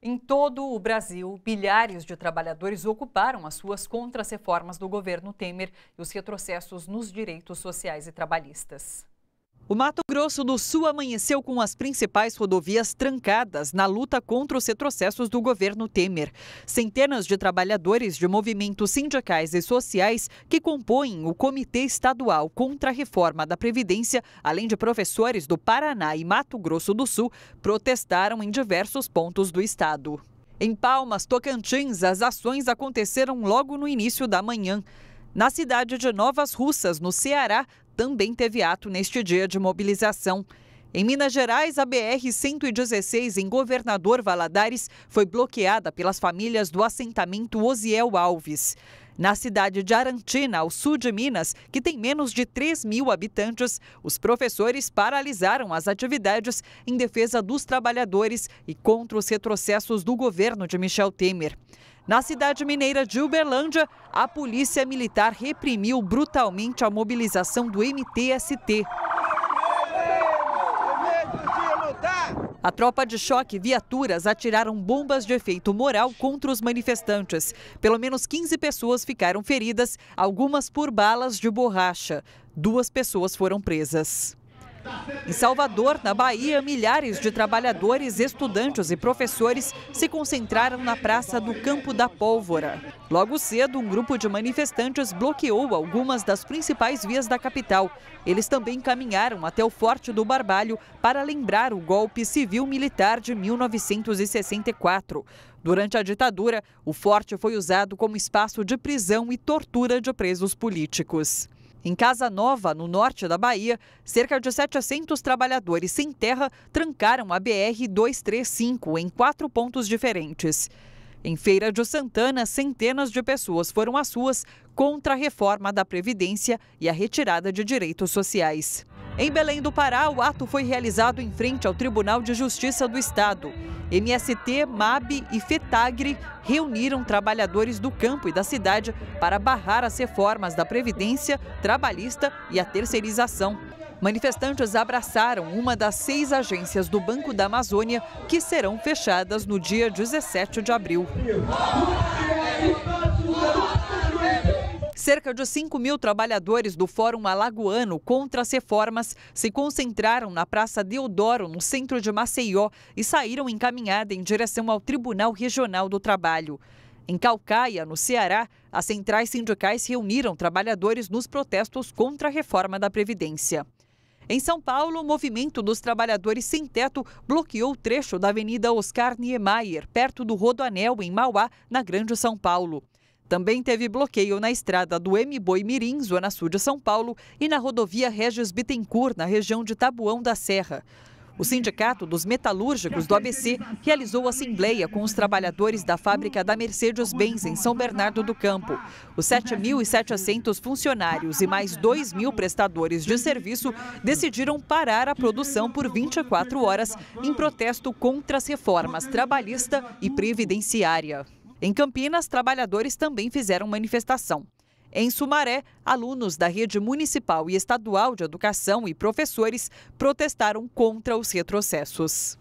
Em todo o Brasil, bilhares de trabalhadores ocuparam as suas contra-reformas do governo Temer e os retrocessos nos direitos sociais e trabalhistas. O Mato Grosso do Sul amanheceu com as principais rodovias trancadas na luta contra os retrocessos do governo Temer. Centenas de trabalhadores de movimentos sindicais e sociais que compõem o Comitê Estadual contra a Reforma da Previdência, além de professores do Paraná e Mato Grosso do Sul, protestaram em diversos pontos do estado. Em Palmas, Tocantins, as ações aconteceram logo no início da manhã. Na cidade de Novas Russas, no Ceará, também teve ato neste dia de mobilização. Em Minas Gerais, a BR-116 em Governador Valadares foi bloqueada pelas famílias do assentamento Osiel Alves. Na cidade de Arantina, ao sul de Minas, que tem menos de 3 mil habitantes, os professores paralisaram as atividades em defesa dos trabalhadores e contra os retrocessos do governo de Michel Temer. Na cidade mineira de Uberlândia, a polícia militar reprimiu brutalmente a mobilização do MTST. A tropa de choque e viaturas atiraram bombas de efeito moral contra os manifestantes. Pelo menos 15 pessoas ficaram feridas, algumas por balas de borracha. Duas pessoas foram presas. Em Salvador, na Bahia, milhares de trabalhadores, estudantes e professores se concentraram na Praça do Campo da Pólvora. Logo cedo, um grupo de manifestantes bloqueou algumas das principais vias da capital. Eles também caminharam até o Forte do Barbalho para lembrar o golpe civil-militar de 1964. Durante a ditadura, o forte foi usado como espaço de prisão e tortura de presos políticos. Em Casa Nova, no norte da Bahia, cerca de 700 trabalhadores sem terra trancaram a BR-235 em quatro pontos diferentes. Em Feira de Santana, centenas de pessoas foram às ruas contra a reforma da Previdência e a retirada de direitos sociais. Em Belém do Pará, o ato foi realizado em frente ao Tribunal de Justiça do Estado. MST, MAB e FETAGRE reuniram trabalhadores do campo e da cidade para barrar as reformas da Previdência, Trabalhista e a terceirização. Manifestantes abraçaram uma das seis agências do Banco da Amazônia que serão fechadas no dia 17 de abril. Cerca de 5 mil trabalhadores do Fórum Alagoano contra as reformas se concentraram na Praça Deodoro, no centro de Maceió, e saíram em caminhada em direção ao Tribunal Regional do Trabalho. Em Calcaia, no Ceará, as centrais sindicais reuniram trabalhadores nos protestos contra a reforma da Previdência. Em São Paulo, o movimento dos trabalhadores sem teto bloqueou o trecho da Avenida Oscar Niemeyer, perto do Rodoanel, em Mauá, na Grande São Paulo. Também teve bloqueio na estrada do Mboi Mirim, zona sul de São Paulo, e na rodovia Regis Bittencourt, na região de Tabuão da Serra. O Sindicato dos Metalúrgicos do ABC realizou assembleia com os trabalhadores da fábrica da Mercedes-Benz em São Bernardo do Campo. Os 7.700 funcionários e mais 2 mil prestadores de serviço decidiram parar a produção por 24 horas em protesto contra as reformas trabalhista e previdenciária. Em Campinas, trabalhadores também fizeram manifestação. Em Sumaré, alunos da rede municipal e estadual de educação e professores protestaram contra os retrocessos.